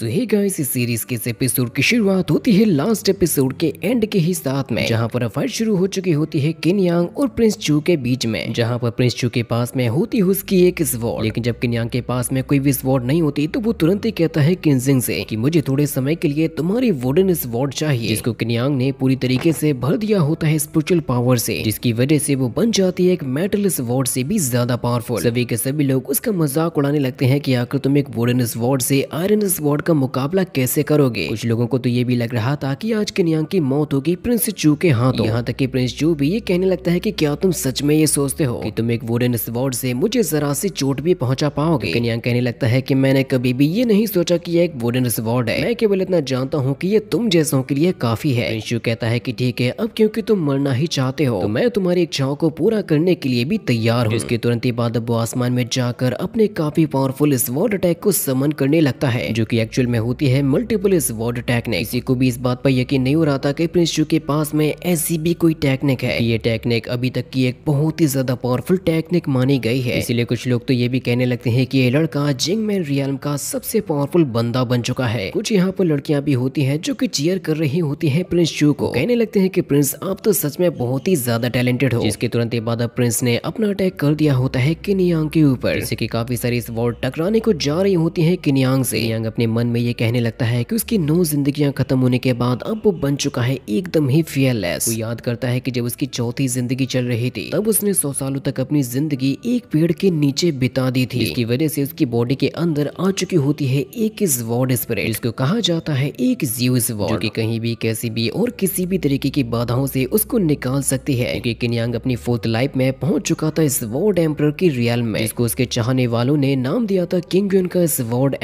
तो hey guys इस series के इस एपिसोड की शुरुआत होती है लास्ट एपिसोड के एंड के ही साथ में जहां पर फाइट शुरू हो चुकी होती है किनयांग और प्रिंस चू के बीच में जहां पर प्रिंस चू के पास में होती है उसकी एक स्वॉर्ड लेकिन जब किनयांग के पास में कोई भी स्वॉर्ड नहीं होती तो वो तुरंत ही कहता है किनजिंग से कि मुझे थोड़े समय के लिए तुम्हारी वुडन स्वॉर्ड चाहिए जिसको किनयांग ने पूरी तरीके से भर दिया होता है स्पिरिचुअल पावर से जिसकी वजह से वो बन जाती है एक मेटल स्वॉर्ड से भी ज्यादा पावरफुल सभी के सभी लोग उसका मजाक उड़ाने लगते हैं की आखिर तुम एक वुडन स्वॉर्ड से आयरन स्वॉर्ड का मुकाबला कैसे करोगे कुछ लोगों को तो ये भी लग रहा था कि आज कन्यांग की मौत होगी प्रिंस चू के हाथों यहाँ तक कि प्रिंस चू भी ये कहने लगता है कि क्या तुम सच में ये सोचते हो कि तुम एक वुडन स्वॉर्ड से मुझे जरा सी चोट भी पहुँचा पाओगे तो कहने लगता है की मैंने कभी भी ये नहीं सोचा की एक वुडन स्वॉर्ड है मैं केवल इतना जानता हूँ की ये तुम जैसों के लिए काफी है प्रिंस चू कहता है की ठीक है अब क्यूँकी तुम मरना ही चाहते हो तो मैं तुम्हारी इच्छाओं को पूरा करने के लिए भी तैयार हूँ इसके तुरंत ही बाद वो आसमान में जाकर अपने काफी पावरफुल स्वॉर्ड अटैक को समन करने लगता है जो की एक्चुअल एक्चुअल में होती है इस वार्ड टेक्निक किसी को भी इस बात पर यकीन नहीं हो रहा था कि प्रिंस चू के पास में ऐसी भी कोई टेक्निक है ये टेक्निक अभी तक की एक बहुत ही ज्यादा पावरफुल टेक्निक मानी गई है इसीलिए कुछ लोग तो ये भी कहने लगते हैं कि ये लड़का जिंग मैन रियाल का सबसे पावरफुल बंदा बन चुका है कुछ यहाँ पर लड़कियां भी होती है जो की चेयर कर रही होती है प्रिंस चू को कहने लगते है की प्रिंस आप तो सच में बहुत ही ज्यादा टैलेंटेड हो जिसके तुरंत बाद प्रिंस ने अपना अटैक कर दिया होता है किनियांग के ऊपर जैसे की काफी सारी इस वॉर्ड टकराने को जा रही होती है किनियांग से किनियांग अपने मन में ये कहने लगता है कि उसकी नौ जिंदगियां खत्म होने के बाद अब वो बन चुका है एकदम ही फियरलेस वो याद करता है कि जब उसकी चौथी जिंदगी चल रही थी तब उसने सौ सालों तक अपनी जिंदगी एक पेड़ के नीचे बिता दी थी इसकी वजह से उसकी बॉडी के अंदर आ चुकी होती है एक इस वॉर्ड स्प्रेड इसको कहा जाता है एक जीव वॉर्ड जो कहीं भी कैसी भी और किसी भी तरीके की बाधाओं से उसको निकाल सकती है क्योंकि किनयांग अपनी फोर्थ लाइफ में पहुंच चुका था इस वॉर्ड एम्प्रर की रियल में इसको उसके चाहने वालों ने नाम दिया था किंग का इस वॉर्ड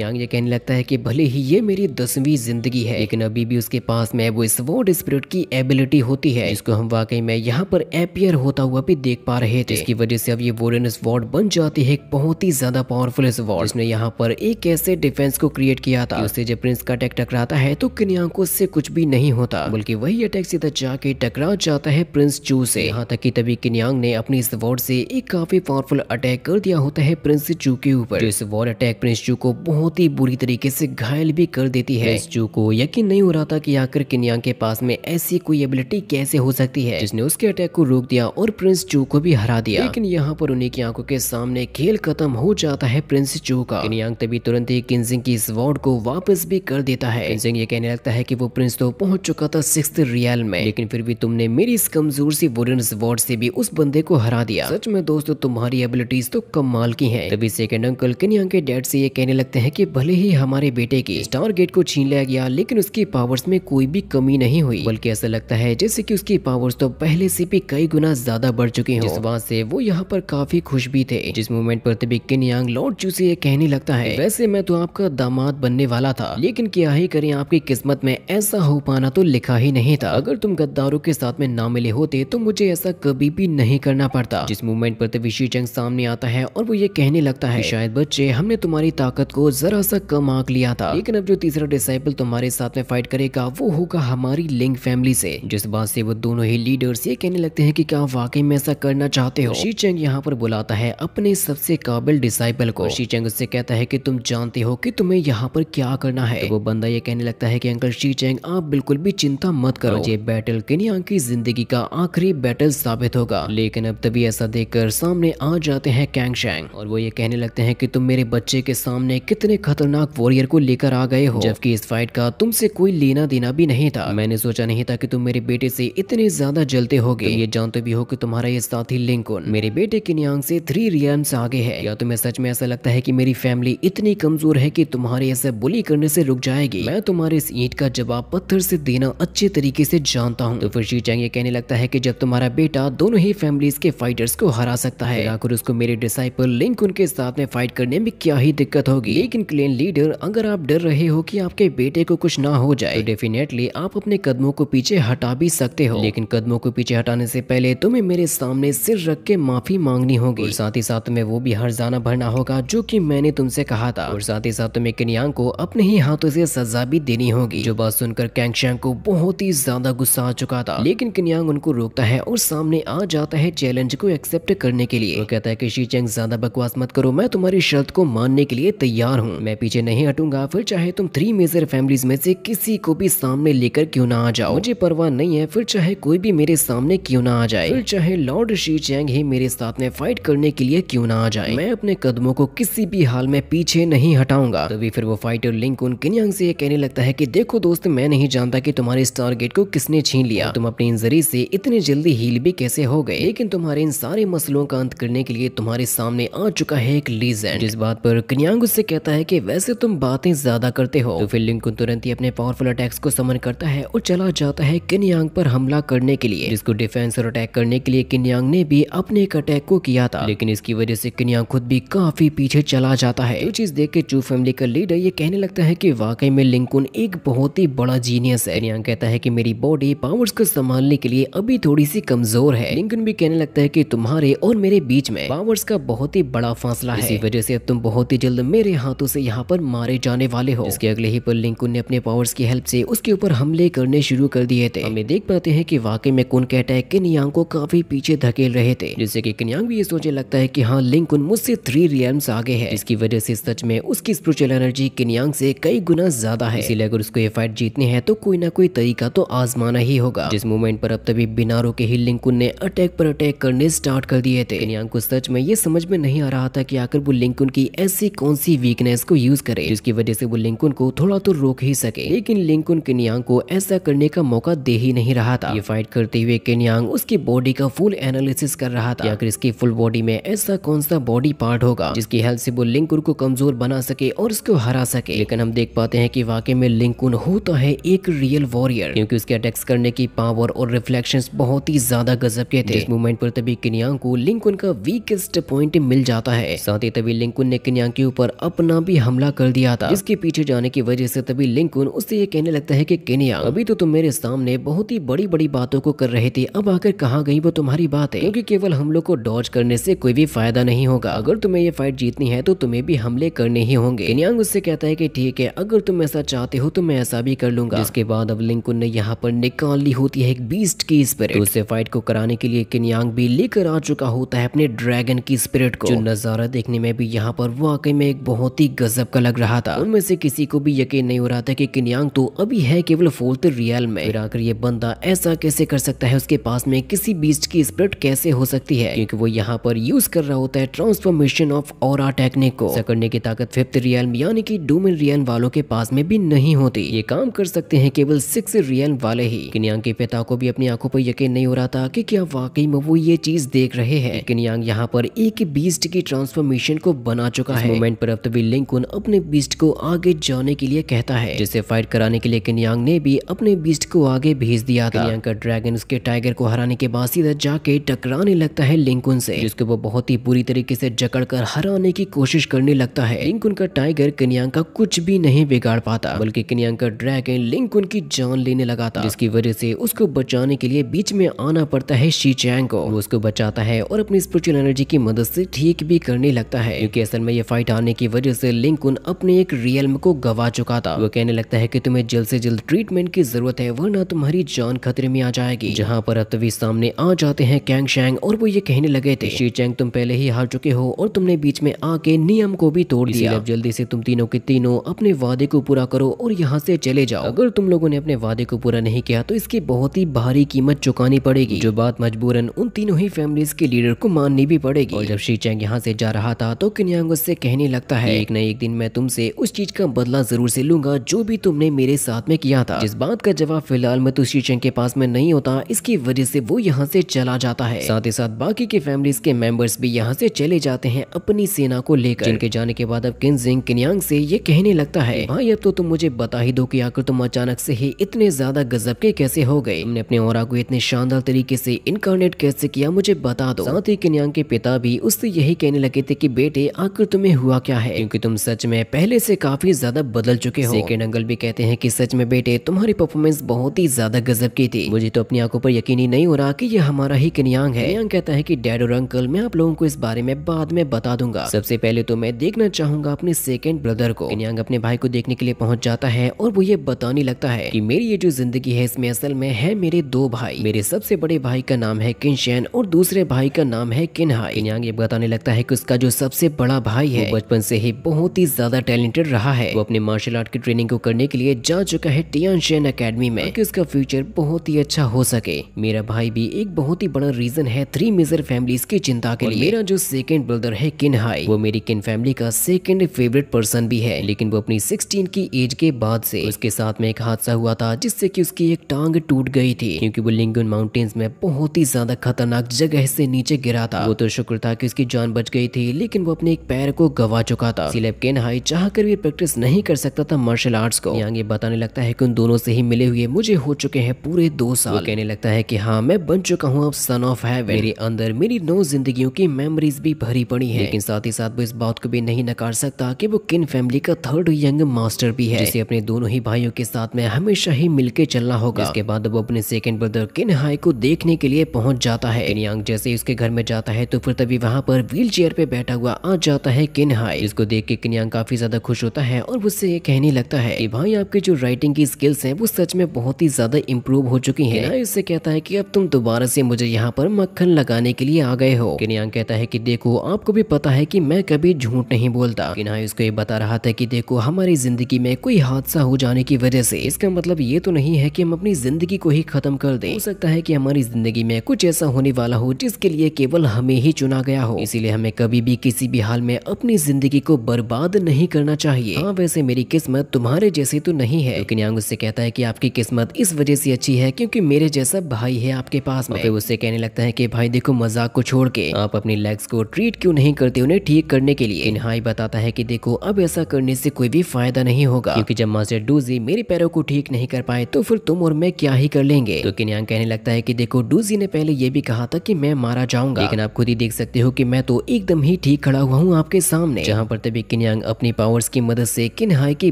यांग ये कहने कहता है कि भले ही ये मेरी दसवीं जिंदगी है लेकिन अभी भी उसके पास में वो इस वोड स्प्रिट की एबिलिटी होती है इसको हम वाकई में यहाँ पर एपियर होता हुआ भी देख पा रहे थे इसकी वजह से अब ये वोडन स्वॉर्ड बन जाती है एक बहुत ही ज्यादा पावरफुल स्वॉर्ड उसने यहाँ पर एक ऐसे डिफेंस को क्रिएट किया था उससे जब प्रिंस का अटैक टकराता है तो किनिया को उससे कुछ भी नहीं होता बल्कि वही अटैक सीधा जाके टकरा जाता है प्रिंस चू से यहाँ तक की तभी किनियांग ने अपनी वार्ड से एक काफी पावरफुल अटैक कर दिया होता है प्रिंस चू के ऊपर इस वॉर अटैक प्रिंस चू को बहुत ही बुरी तरीके तरीके से घायल भी कर देती है रेस्क्यू को यकीन नहीं हो रहा था कि आखिर किनिया के पास में ऐसी कोई एबिलिटी कैसे हो सकती है जिसने उसके अटैक को रोक दिया और प्रिंस चू को भी हरा दिया लेकिन यहाँ पर उन्हीं की आंखों के सामने खेल खत्म हो जाता है प्रिंस चू का किनियांग तभी तुरंत ही किन्जिंग की इस वार्ड को वापस भी कर देता है किन्जिंग ये कहने लगता है की वो प्रिंस तो पहुंच चुका था सिक्स रियल में लेकिन फिर भी तुमने मेरी इस कमजोर सी वॉरियर्स वार्ड से भी उस बंदे को हरा दिया सच में दोस्तों तुम्हारी एबिलिटीज तो कमाल की है तभी सेकेंड अंकल किनियांग के डैड से ये कहने लगते हैं की भले ही हमारे बेटे के स्टार गेट को छीन लिया गया लेकिन उसकी पावर्स में कोई भी कमी नहीं हुई बल्कि ऐसा लगता है जैसे की उसकी पावर्स तो पहले से भी कई गुना ज्यादा बढ़ चुकी हैं इस बात से वो यहाँ पर काफी खुश भी थे जिस मोमेंट पर तभी किन यांग लॉर्ड जू से ये कहने लगता है वैसे मैं तो आपका दामाद बनने वाला था लेकिन क्या ही करें आपकी किस्मत में ऐसा हो पाना तो लिखा ही नहीं था अगर तुम गद्दारों के साथ में ना मिले होते तो मुझे ऐसा कभी भी नहीं करना पड़ता जिस मोमेंट पर तभी शी जंग सामने आता है और वो ये कहने लगता है शायद बच्चे हमने तुम्हारी ताकत को जरा सा कम मांग लिया था लेकिन अब जो तीसरा डिसाइपल तुम्हारे साथ में फाइट करेगा वो होगा हमारी लिंग फैमिली से जिस बात से वो दोनों ही लीडर्स ये कहने लगते हैं कि क्या वाकई में ऐसा करना चाहते हो शी चेंग यहाँ पर बुलाता है अपने सबसे काबिल डिसाइपल को शी चेंग उससे कहता है की तुम जानते हो की तुम्हे यहाँ पर क्या करना है तो वो बंदा ये कहने लगता है की अंकल शी चेंग आप बिल्कुल भी चिंता मत करो ये बैटल किनिया की जिंदगी का आखिरी बैटल साबित होगा लेकिन अब तभी ऐसा देखकर सामने आ जाते हैं कैंग शैंग और वो ये कहने लगते हैं कि तुम मेरे बच्चे के सामने कितने खतरनाक वॉरियर को लेकर आ गए हो जबकि इस फाइट का तुमसे कोई लेना देना भी नहीं था मैंने सोचा नहीं था कि तुम मेरे बेटे से इतने ज्यादा जलते हो ये जानते भी हो कि तुम्हारा ये साथी लिंकन मेरे बेटे की नियांग से थ्री रियम्स आगे है या तुम्हें सच में ऐसा लगता है की मेरी फैमिली इतनी कमजोर है की तुम्हारे ऐसे बुली करने ऐसी रुक जाएगी मैं तुम्हारे इस ईट का जवाब पत्थर ऐसी देना अच्छे तरीके ऐसी जानता हूँ तो फिर शी चैंग कहने लगता है की जब तुम्हारा बेटा दोनों ही फैमिली के फाइटर्स को हरा सकता है आखिर उसको मेरे डिसाइपल लिंक उनके साथ में फाइट करने में क्या ही दिक्कत होगी लेकिन क्लेन लीडर पर अगर आप डर रहे हो कि आपके बेटे को कुछ ना हो जाए तो डेफिनेटली आप अपने कदमों को पीछे हटा भी सकते हो लेकिन कदमों को पीछे हटाने से पहले तुम्हें मेरे सामने सिर रख के माफी मांगनी होगी और साथ ही साथ तुम्हें वो भी हर जाना भरना होगा जो की मैंने तुमसे कहा था और साथ ही साथ तुम्हें किनियांग को अपने ही हाथों से सजा भी देनी होगी जो बात सुनकर कैंगशांग को बहुत ही ज्यादा गुस्सा आ चुका था लेकिन किनियांग उनको रोकता है और सामने आ जाता है चैलेंज को एक्सेप्ट करने के लिए वो कहता है की शी चैंग ज्यादा बकवास मत करो मैं तुम्हारी शर्त को मानने के लिए तैयार हूँ मैं पीछे नहीं नहीं हटूंगा फिर चाहे तुम थ्री मेजर फैमिलीज में से किसी को भी सामने लेकर क्यों ना आ जाओ मुझे परवाह नहीं है फिर चाहे कोई भी मेरे सामने क्यों ना आ जाए फिर चाहे लॉर्ड शी चैंग ही मेरे साथ में फाइट करने के लिए क्यों ना आ जाए मैं अपने कदमों को किसी भी हाल में पीछे नहीं हटाऊंगा तभी फिर वो फाइटर लिंक उन किनियांग से ये कहने लगता है की देखो दोस्त मैं नहीं जानता की तुम्हारे स्टार को किसने छीन लिया तुम अपनी इंजरी से इतने जल्दी हील भी कैसे हो गए लेकिन तुम्हारे इन सारे मसलों का अंत करने के लिए तुम्हारे सामने आ चुका है एक लीजेंड जिस बात पर किनियांग उससे कहता है की वैसे तुम बातें ज्यादा करते हो तो फिर लिंकुन तुरंत ही अपने पावरफुल अटैक्स को समन करता है और चला जाता है किनयांग पर हमला करने के लिए जिसको डिफेंस और अटैक करने के लिए किनयांग ने भी अपने एक अटैक को किया था लेकिन इसकी वजह से किनयांग खुद भी काफी पीछे चला जाता है चीज देख के चू फैमिली का लीडर ये कहने लगता है की वाकई में लिंकुन एक बहुत ही बड़ा जीनियस है किनयांग कहता है की मेरी बॉडी पावर्स को संभालने के लिए अभी थोड़ी सी कमजोर है लिंकुन भी कहने लगता है की तुम्हारे और मेरे बीच में पावर्स का बहुत ही बड़ा फासला है इसी वजह से तुम बहुत ही जल्द मेरे हाथों से यहाँ पर मारे जाने वाले हो इसके अगले ही पल लिंकुन ने अपने पावर्स की हेल्प से उसके ऊपर हमले करने शुरू कर दिए थे हमें देख पाते हैं कि वाकई में कुन के अटैक किनियांग को काफी पीछे धकेल रहे थे जिससे कि किनियांग भी ये सोचने लगता है कि हाँ लिंकुन मुझसे थ्री रियम्स आगे है इसकी वजह से सच में उसकी स्पिरिचुअल एनर्जी किनियांग से कई गुना ज्यादा है इसीलिए अगर उसको ये फाइट जीतनी है तो कोई ना कोई तरीका तो आजमाना ही होगा जिस मोमेंट पर अब तभी बिना रोके ही लिंकुन ने अटैक पर अटैक करने स्टार्ट कर दिए थे किनियांग को सच में ये समझ में नहीं आ रहा था कि आखिर वो लिंकुन की ऐसी कौन सी वीकनेस को यूज करे पड़े जिसकी वजह से वो लिंकुन को थोड़ा तो रोक ही सके लेकिन लिंकुन केनियांग को ऐसा करने का मौका दे ही नहीं रहा था ये फाइट करते हुए केनियांग उसकी बॉडी का फुल एनालिसिस कर रहा था आखिर इसकी फुल बॉडी में ऐसा कौन सा बॉडी पार्ट होगा जिसकी हेल्प से वो लिंकुन को कमजोर बना सके और उसको हरा सके लेकिन हम देख पाते हैं की वाकई में लिंकुन होता है एक रियल वॉरियर क्योंकि उसके अटैक्स करने की पावर और रिफ्लेक्शन बहुत ही ज्यादा गजब के थे मूवमेंट पर तभी किनियांग को लिंकुन का वीकेस्ट पॉइंट मिल जाता है साथ ही तभी लिंकुन ने किनियांग के ऊपर अपना भी हमला कर दिया था इसके पीछे जाने की वजह से तभी लिंकुन उससे ये कहने लगता है कि केनिया अभी तो तुम मेरे सामने बहुत ही बड़ी बड़ी बातों को कर रहे थे अब आकर कहाँ गई वो तुम्हारी बात है क्यूँकी केवल हम लोग को डॉज करने से कोई भी फायदा नहीं होगा अगर तुम्हें ये फाइट जीतनी है तो तुम्हें भी हमले करने ही होंगे केनियांग उससे कहता है की ठीक है अगर तुम ऐसा चाहते हो तो मैं ऐसा भी कर लूंगा इसके बाद अब लिंकुन ने यहाँ पर निकाल ली होती है एक बीस्ट की स्पिरिट तो उससे फाइट को कराने के लिए किनियांग भी लेकर आ चुका होता है अपने ड्रैगन की स्पिरिट को नजारा देखने में भी यहाँ पर वाकई में एक बहुत ही गजब का लग रहा रहा था उनमें से किसी को भी यकीन नहीं हो रहा था कि किनियांग तो अभी है केवल फोर्थ रियल में फिर आकर ये बंदा ऐसा कैसे कर सकता है उसके पास में किसी बीस्ट की स्प्रिट कैसे हो सकती है क्योंकि वो यहाँ पर यूज कर रहा होता है ट्रांसफॉर्मेशन ऑफ और टेक्निक को करने की ताकत फिफ्थ रियल यानी कि डोमिन रियल वालों के पास में भी नहीं होती ये काम कर सकते हैं केवल सिक्स रियल वाले ही किनियांग के पिता को भी अपनी आंखों पर यकीन नहीं हो रहा था की क्या वाकई में वो ये चीज देख रहे हैं किनियांग यहाँ पर एक बीस्ट की ट्रांसफॉर्मेशन को बना चुका है मोमेंट पर अब तभी लिंक उन अपने बीस्ट को आगे जाने के लिए कहता है जिसे फाइट कराने के लिए किनियांग ने भी अपने बीस्ट को आगे भेज दिया था का ड्रैगन उसके टाइगर को हराने के बाद सीधा जाके टकराने लगता है लिंकुन से जिसको वो बहुत ही बुरी तरीके से जकड़ कर हराने की कोशिश करने लगता है लिंकुन का टाइगर किनियांग का कुछ भी नहीं बिगाड़ पाता बल्कि किनियांग का ड्रैगन लिंकुन की जान लेने लगा था जिसकी वजह से उसको बचाने के लिए बीच में आना पड़ता है शी चैंग को वो उसको बचाता है और अपनी स्पिरिचुअल एनर्जी की मदद से ठीक भी करने लगता है क्योंकि असल में ये फाइट आने की वजह से लिंकुन अब अपने एक रियल को गवा चुका था वो कहने लगता है कि तुम्हें जल्द से जल्द ट्रीटमेंट की जरूरत है वरना तुम्हारी जान खतरे में आ जाएगी जहाँ पर अब सामने आ जाते हैं कैंग शैंग और वो ये कहने लगे थे शी चैंग तुम पहले ही हार चुके हो और तुमने बीच में आके नियम को भी तोड़ दिया अब जल्दी से तुम तीनों के तीनों अपने वादे को पूरा करो और यहाँ से चले जाओ अगर तुम लोगों ने अपने वादे को पूरा नहीं किया तो इसकी बहुत ही भारी कीमत चुकानी पड़ेगी जो बात मजबूरन उन तीनों ही फैमिलीज के लीडर को माननी भी पड़ेगी और जब शी चैंग यहाँ से जा रहा था तो किन्यांग उससे कहने लगता है एक न एक दिन मैं तुम तुमसे उस चीज का बदला जरूर से लूंगा जो भी तुमने मेरे साथ में किया था जिस बात का जवाब फिलहाल मैं मतुशी चंग के पास में नहीं होता इसकी वजह से वो यहाँ से चला जाता है साथ ही साथ बाकी के फैमिली के मेंबर्स भी यहाँ से चले जाते हैं अपनी सेना को लेकर जिनके जाने के बाद अब किनजिंग किनियांग से ये कहने लगता है भाई हाँ अब तो तुम मुझे बता ही दो की आकर तुम अचानक से ही इतने ज्यादा गजब के कैसे हो गए तुमने अपने और को इतने शानदार तरीके से इनकारनेट कैसे किया मुझे बता दो साथ ही किनियांग के पिता भी उससे यही कहने लगे थे की बेटे आखिर तुम्हें हुआ क्या है क्यूँकी तुम सच में पहले पहले से काफी ज्यादा बदल चुके हो सेकेंड अंकल भी कहते हैं कि सच में बेटे तुम्हारी परफॉर्मेंस बहुत ही ज्यादा गजब की थी मुझे तो अपनी आंखों पर यकीन ही नहीं हो रहा कि ये हमारा ही किनियांग है किनियांग कहता है कि डैड और अंकल मैं आप लोगों को इस बारे में बाद में बता दूंगा सबसे पहले तो मैं देखना चाहूंगा अपने सेकेंड ब्रदर को किनियांग अपने भाई को देखने के लिए पहुँच जाता है और वो ये बताने लगता है की मेरी ये जो जिंदगी है इसमें असल में है मेरे दो भाई मेरे सबसे बड़े भाई का नाम है किनशैन और दूसरे भाई का नाम है किनहाई किनियांग ये बताने लगता है की उसका जो सबसे बड़ा भाई है बचपन से ही बहुत ही ज्यादा टैलेंटेड रहा है वो अपने मार्शल आर्ट की ट्रेनिंग को करने के लिए जा चुका है टियान शेन अकेडमी में उसका फ्यूचर बहुत ही अच्छा हो सके मेरा भाई भी एक बहुत ही बड़ा रीजन है थ्री मेजर फैमिली की चिंता के लिए मेरा जो सेकेंड ब्रदर है किन हाई वो मेरी किन फैमिली का सेकेंड फेवरेट पर्सन भी है लेकिन वो अपनी सिक्सटीन की एज के बाद से उसके साथ में एक हादसा हुआ था जिससे की उसकी एक टांग टूट गई थी क्योंकि वो लिंगन माउंटेन्स में बहुत ही ज्यादा खतरनाक जगह से नीचे गिरा था वो तो शुक्र था कि उसकी जान बच गई थी लेकिन वो अपने एक पैर को गवा चुका था सिलेब केन हाई कर भी प्रैक्टिस नहीं कर सकता था मार्शल आर्ट्स को ये बताने लगता है कि उन दोनों से ही मिले हुए मुझे हो चुके हैं पूरे दो साल कहने लगता है कि हाँ मैं बन चुका हूँ अब सन ऑफ है मेरे अंदर मेरी नौ जिंदगियों की मेमोरीज भी भरी पड़ी है लेकिन साथ ही साथ वो इस बात को भी नहीं नकार सकता कि वो किन फैमिली का थर्ड यंग मास्टर भी है जिसे अपने दोनों ही भाइयों के साथ में हमेशा ही मिलके चलना होगा इसके बाद वो अपने सेकेंड ब्रदर किन हाई को देखने के लिए पहुंच जाता है किनयांग जैसे उसके घर में जाता है तो फिर तभी वहाँ पर व्हील चेयर पे बैठा हुआ आ जाता है किन हाई इसको देख के किनयांग काफी ज़्यादा खुश होता है और मुझसे ये कहने लगता है कि भाई आपकी जो राइटिंग की स्किल्स हैं वो सच में बहुत ही ज़्यादा इम्प्रूव हो चुकी हैं किनाई कहता है कि अब तुम दोबारा से मुझे यहाँ पर मक्खन लगाने के लिए आ गए हो किनियांग कहता है कि देखो आपको भी पता है कि मैं कभी झूठ नहीं बोलता किना उसको ये बता रहा था की देखो हमारी जिंदगी में कोई हादसा हो जाने की वजह से इसका मतलब ये तो नहीं है कि हम अपनी जिंदगी को ही खत्म कर दें हो सकता है कि हमारी जिंदगी में कुछ ऐसा होने वाला हो जिसके लिए केवल हमें ही चुना गया हो इसीलिए हमें कभी भी किसी भी हाल में अपनी जिंदगी को बर्बाद नहीं करना चाहिए हाँ वैसे मेरी किस्मत तुम्हारे जैसी तो नहीं है लेकिन यांग उससे कहता है कि आपकी किस्मत इस वजह से अच्छी है क्योंकि मेरे जैसा भाई है आपके पास में फिर उससे कहने लगता है कि भाई देखो मजाक को छोड़ के आप अपनी लेग्स को ट्रीट क्यों नहीं करते उन्हें ठीक करने के लिए हाई बताता है की देखो अब ऐसा करने ऐसी कोई भी फायदा नहीं होगा क्यूँकी जब मास्टर डूजी मेरे पैरों को ठीक नहीं कर पाए तो फिर तुम और मैं क्या ही कर लेंगे तो किन्यांग कहने लगता है कि देखो डूजी ने पहले ये भी कहा था कि मैं मारा जाऊंगा लेकिन आप खुद ही देख सकते हो कि मैं तो एकदम ही ठीक खड़ा हुआ हूँ आपके सामने जहाँ पर तभी किन्यांग अपनी पावर्स की मदद से किन हाई की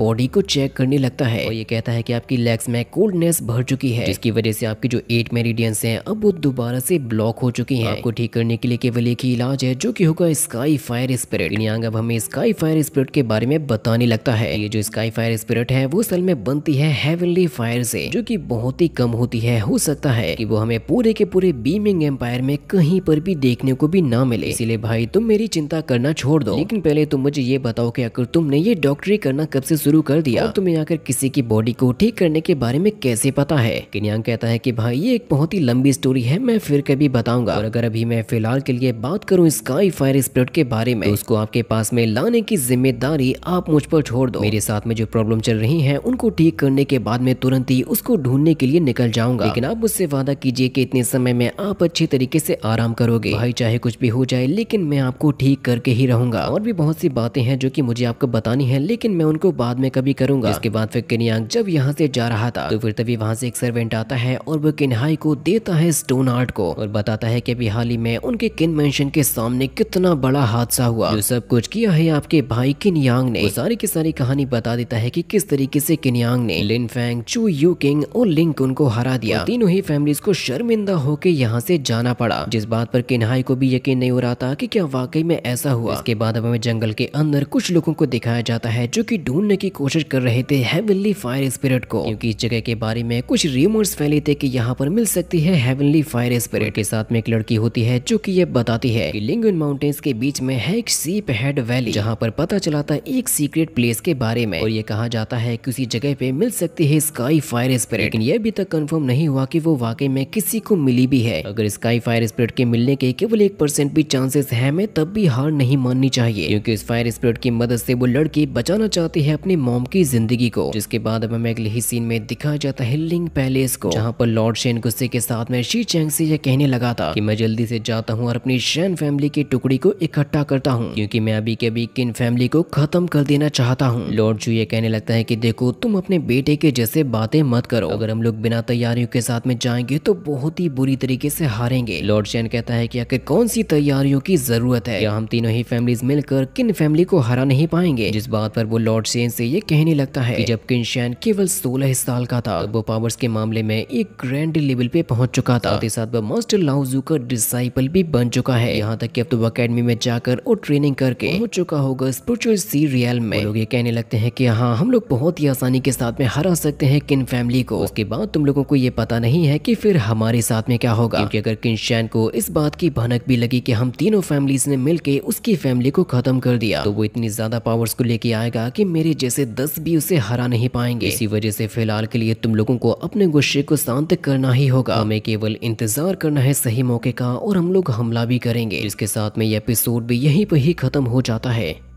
बॉडी को चेक करने लगता है और ये कहता है कि आपकी लेग्स में कोल्डनेस भर चुकी है जिसकी वजह से आपकी जो एट मेरिडियंस हैं अब वो दोबारा से ब्लॉक हो चुकी हैं आपको ठीक करने के लिए केवल एक ही इलाज है जो कि होगा स्काई फायर स्पिरिट नियांग अब हमें स्काई फायर स्पिरिट के बारे में बताने लगता है ये जो स्काई फायर स्पिरिट है वो असल में बनती है हेवनली फायर से जो की बहुत ही कम होती है हो सकता है की वो हमें पूरे के पूरे बीमिंग एम्पायर में कहीं पर भी देखने को भी ना मिले इसीलिए भाई तुम मेरी चिंता करना छोड़ दो लेकिन पहले तुम मुझे ये बताओ की अगर तुमने ये डॉक्टरी करना कब से शुरू कर दिया और तुम्हें आकर किसी की बॉडी को ठीक करने के बारे में कैसे पता है किन्यांग कहता है की भाई ये एक बहुत ही लंबी स्टोरी है मैं फिर कभी बताऊंगा और अगर अभी मैं फिलहाल के लिए बात करूँ स्काई फायर स्प्रेड के बारे में तो उसको आपके पास में लाने की जिम्मेदारी आप मुझ पर छोड़ दो मेरे साथ में जो प्रॉब्लम चल रही है उनको ठीक करने के बाद में तुरंत ही उसको ढूंढने के लिए निकल जाऊंगा लेकिन आप मुझसे वादा कीजिए की इतने समय में आप अच्छे तरीके ऐसी आराम करोगे भाई चाहे कुछ भी हो जाए लेकिन मैं आपको ठीक करके ही रहूंगा और भी बहुत सी बातें हैं जो की मुझे आप आपको बतानी है लेकिन मैं उनको बाद में कभी करूंगा इसके बाद फिर किनियांग जब यहाँ से जा रहा था तो फिर तभी वहाँ से एक सर्वेंट आता है और वो किन्हाई को देता है स्टोन आर्ट को और बताता है की अभी हाल ही में उनके किन मैं के सामने कितना बड़ा हादसा हुआ जो सब कुछ किया है आपके भाई किनियांग ने सारी की सारी कहानी बता देता है की किस तरीके ऐसी किनियांग ने लिन फैंग चू यू किंग और लिंक उनको हरा दिया तीनों ही फैमिलीज को शर्मिंदा होकर यहाँ से जाना पड़ा जिस बात पर किन्हाई को भी यकीन नहीं हो रहा था की क्या वाकई में ऐसा हुआ इसके बाद अब हमें जंगल के अंदर कुछ लोगों को दिखाया जाता है जो कि ढूंढने की कोशिश कर रहे थे हेवनली फायर स्पिरिट को क्योंकि इस जगह के बारे में कुछ रिमोर्स फैले थे कि यहाँ पर मिल सकती है हेवनली फायर स्पिरिट के साथ में एक लड़की होती है जो की ये बताती है की लिंगन माउंटेन्स के बीच में है एक सीप हेड वैली जहाँ पर पता चलाता था एक सीक्रेट प्लेस के बारे में और ये कहा जाता है की उसी जगह पे मिल सकती है स्काई फायर स्पिरिट लेकिन ये अभी तक कंफर्म नहीं हुआ कि वो वाकई में किसी को मिली भी है अगर स्काई फायर स्पिरिट के मिलने के केवल एक परसेंट भी चांसेस है मैं तब भी हार नहीं माननी चाहिए क्योंकि इस फायर स्पिरिट की मदद से वो लड़की बचाना चाहती है अपनी मोम की जिंदगी को जिसके बाद हमें अगले ही सीन में दिखाया जाता है लिंग पैलेस को जहाँ पर लॉर्ड शेन गुस्से के साथ में शी चैंग से यह कहने लगा था कि मैं जल्दी से जाता हूँ और अपनी शैन फैमिली की टुकड़ी को इकट्ठा करता हूँ क्योंकि मैं अभी के अभी किन फैमिली को खत्म कर देना चाहता हूँ लॉर्ड जू ये कहने लगता है की देखो तुम अपने बेटे के जैसे बातें मत करो अगर हम लोग बिना तैयारियों के साथ में जाएंगे तो बहुत ही बुरी तरीके से हारेंगे लॉर्ड शेन कहता है की आखिर कौन सी तैयारियों की जरूरत है या हम तीनों ही फैमिलीज मिलकर किन फैमिली को हरा नहीं पाए पाएंगे जिस बात पर वो लॉर्ड सेन से ये कहने लगता है जब किनशैन केवल सोलह साल का था वो पावर्स के मामले में एक ग्रैंड लेवल पे पहुंच चुका था साथ ही साथ वह मास्टर लाउजू का डिसाइपल भी बन चुका है यहाँ तक की अब तो अकेडमी में जाकर और ट्रेनिंग करके पहुंच चुका होगा स्पिरिचुअल सी रियल में लोग ये कहने लगते है की हाँ हम लोग बहुत ही आसानी के साथ में हरा सकते हैं किन फैमिली को उसके बाद तुम लोगों को ये पता नहीं है की फिर हमारे साथ में क्या होगा क्योंकि अगर किनशैन को इस बात की भनक भी लगी कि हम तीनों फैमिलीज ने मिलके उसकी फैमिली को खत्म कर दिया तो वो इतनी ज्यादा पावर्स को लेके आएगा कि मेरे जैसे दस भी उसे हरा नहीं पाएंगे इसी वजह से फिलहाल के लिए तुम लोगों को अपने गुस्से को शांत करना ही होगा हमें केवल इंतजार करना है सही मौके का और हम लोग हमला भी करेंगे इसके साथ में ये एपिसोड भी यही पर ही खत्म हो जाता है